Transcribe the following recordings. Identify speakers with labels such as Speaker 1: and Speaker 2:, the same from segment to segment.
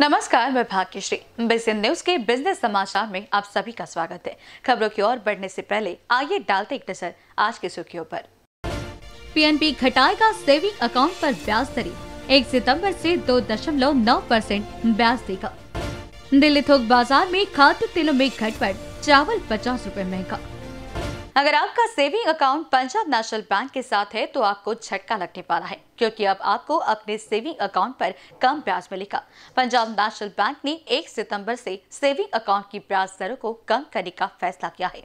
Speaker 1: नमस्कार मैं भाग्यश्री बिजन न्यूज के बिजनेस समाचार में आप सभी का स्वागत है खबरों की ओर बढ़ने से पहले आइए डालते एक नजर आज की सुर्खियों पर पीएनबी घटाएगा सेविंग अकाउंट पर ब्याज दरी एक सितंबर से दो दशमलव नौ परसेंट ब्याज देगा दिल्ली थोक बाजार में खाद्य तेलों में घटपट चावल पचास रूपए महंगा अगर आपका saving account Punjab National Bank के साथ है तो आपको झटका लगने वाला है क्योंकि अब आपको अपने सेविंग अकाउंट पर कम ब्याज मिलेगा पंजाब नेशनल बैंक ने 1 सितंबर से सेविंग अकाउंट की ब्याज दरों को कम करने का फैसला किया है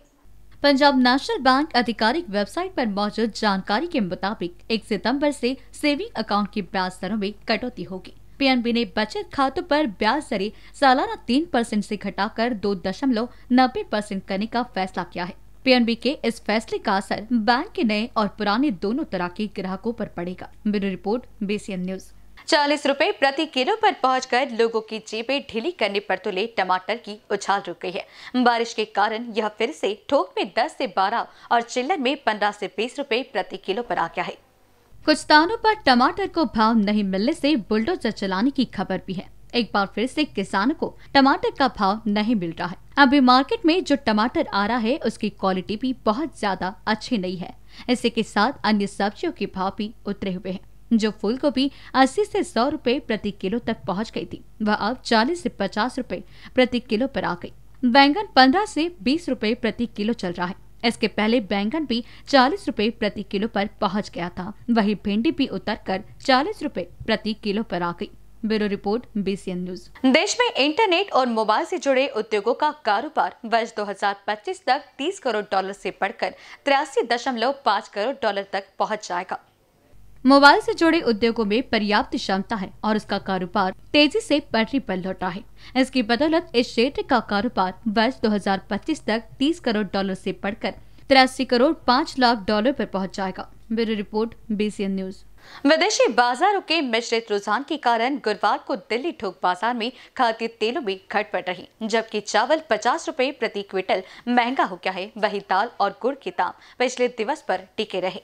Speaker 1: पंजाब नेशनल बैंक आधिकारिक वेबसाइट पर मौजूद जानकारी के मुताबिक सितम्बर ऐसी से सेविंग अकाउंट की ब्याज दरों में कटौती होगी पीएनबी ने बचत खातों पर ब्याज दरें सालाना तीन परसेंट ऐसी घटाकर दो दशमलव नब्बे परसेंट करने का फैसला किया है पीएनबी के इस फैसले का असर बैंक के नए और पुराने दोनों तरह के ग्राहकों पर पड़ेगा ब्यूरो रिपोर्ट बीसीएन न्यूज चालीस रूपए प्रति किलो पर कर लोगों की जेबें ढीली करने पर तुले टमाटर की उछाल रुक गई है बारिश के कारण यह फिर से थोक में 10 से 12 और चिल्लर में 15 से 20 रूपए प्रति किलो पर आ गया है कुछ स्थानों पर टमाटर को भाव नहीं मिलने से बुलडोजर चलाने की खबर भी है एक बार फिर से किसान को टमाटर का भाव नहीं मिल रहा है अभी मार्केट में जो टमाटर आ रहा है उसकी क्वालिटी भी बहुत ज्यादा अच्छी नहीं है इसी के साथ अन्य सब्जियों के भाव भी उतरे हुए हैं जो फूल गोभी अस्सी से सौ रूपए प्रति किलो तक पहुंच गई थी वह अब चालीस से पचास रूपए प्रति किलो पर आ गई बैंगन पंद्रह से बीस रूपए प्रति किलो चल रहा है इसके पहले बैंगन भी चालीस रूपए प्रति किलो पर पहुंच गया था वही भिंडी भी उतर कर चालीस रूपए प्रति किलो पर आ गई ब्यूरो रिपोर्ट बीसीएन न्यूज देश में इंटरनेट और मोबाइल से जुड़े उद्योगों का कारोबार वर्ष 2025 तक 30 करोड़ डॉलर से बढ़कर तिरासी दशमलव पाँच करोड़ डॉलर तक पहुंच जाएगा मोबाइल से जुड़े उद्योगों में पर्याप्त क्षमता है और उसका कारोबार तेजी से पटरी पर लौटा है इसकी बदौलत इस क्षेत्र का कारोबार वर्ष 2025 तक 30 करोड़ डॉलर से बढ़कर तिरासी करोड़ पाँच लाख डॉलर पर पहुंच जाएगा ब्यूरो रिपोर्ट बीसीएन न्यूज़ विदेशी बाजारों के मिश्रित रुझान के कारण गुरुवार को दिल्ली ठोक बाजार में खाद्य तेलों में घटपट रही जबकि चावल 50 रुपए प्रति क्विंटल महंगा हो गया है वही दाल और गुड़ के दाम पिछले दिवस पर टिके रहे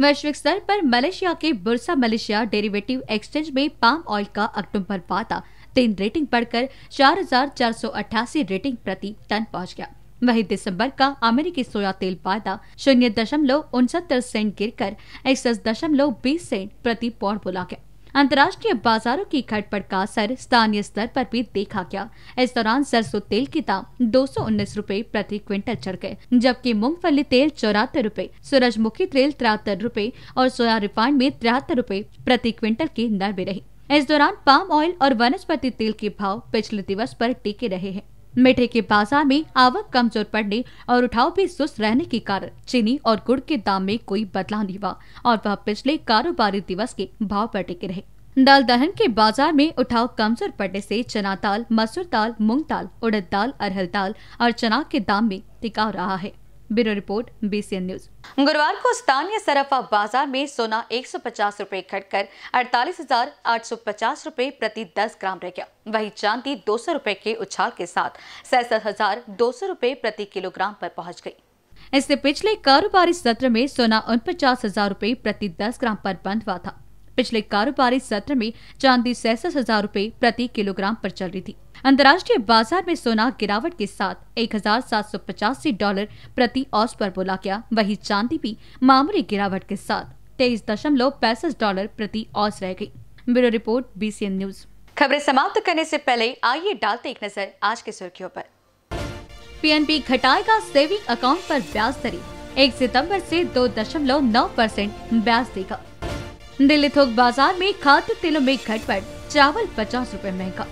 Speaker 1: वैश्विक स्तर पर मलेशिया के बुरसा मलेशिया डेरिवेटिव एक्सचेंज में पाम ऑयल का अक्टूबर पाता तीन रेटिंग बढ़कर चार रेटिंग प्रति टन पहुंच गया वहीं दिसंबर का अमेरिकी सोया तेल वायदा शून्य दशमलव उनसत्तर सेंट गिर कर इकसठ दशमलव बीस सेंट प्रति पौड़ बोला गया अंतर्राष्ट्रीय बाजारों की घटपट का असर स्थानीय स्तर पर भी देखा गया इस दौरान सरसों तेल के दाम दो सौ उन्नीस रूपए प्रति क्विंटल चढ़ गए जबकि मूंगफली तेल चौरातर रूपए सूरजमुखी तेल तिहत्तर रूपए और सोया रिफाइंड में तिहत्तर रूपए प्रति क्विंटल की दर में रही इस दौरान पाम ऑयल और वनस्पति तेल के भाव पिछले दिवस पर टिके रहे हैं मीठे के बाजार में आवक कमजोर पड़ने और उठाव भी सुस्त रहने के कारण चीनी और गुड़ के दाम में कोई बदलाव नहीं हुआ और वह पिछले कारोबारी दिवस के भाव पर टिके रहे दाल दहन के बाजार में उठाव कमजोर पड़ने से चना दाल मसूर दाल मूंग दाल उड़द दाल अरहल दाल और चना के दाम में टिकाव रहा है ब्यूरो रिपोर्ट बीसीएन न्यूज गुरुवार को स्थानीय सराफा बाजार में सोना 150 रुपए घटकर अड़तालीस हजार आठ सौ पचास रूपए प्रति 10 ग्राम रह गया वहीं चांदी 200 रुपए के उछाल के साथ सैसठ हजार दो सौ रूपए प्रति किलोग्राम पर पहुंच गई इससे पिछले कारोबारी सत्र में सोना उनपचास हजार रूपए प्रति 10 ग्राम पर बंद हुआ था पिछले कारोबारी सत्र में चांदी सैसठ हजार रूपए प्रति किलोग्राम पर चल रही थी अंतर्राष्ट्रीय बाजार में सोना गिरावट के साथ एक हजार सात सौ पचासी डॉलर प्रति औस पर बोला गया वही चांदी भी मामूली गिरावट के साथ तेईस दशमलव पैंसठ डॉलर प्रति औस रह गई ब्यूरो रिपोर्ट बीसीएन न्यूज खबरें समाप्त करने से पहले आइए डालते एक नजर आज की सुर्खियों पर पीएनबी घटाएगा सेविंग अकाउंट पर ब्याज दरें एक सितंबर से दो दशमलव नौ परसेंट ब्याज देगा दिल्ली थोक बाजार में खाद्य तेलों में घटपट चावल पचास रूपए महंगा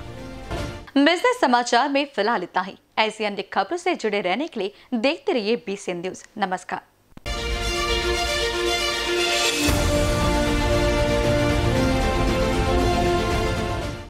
Speaker 1: बिजनेस समाचार में फिलहाल इतना ही ऐसी अन्य खबरों से जुड़े रहने के लिए देखते रहिए बीसी न्यूज नमस्कार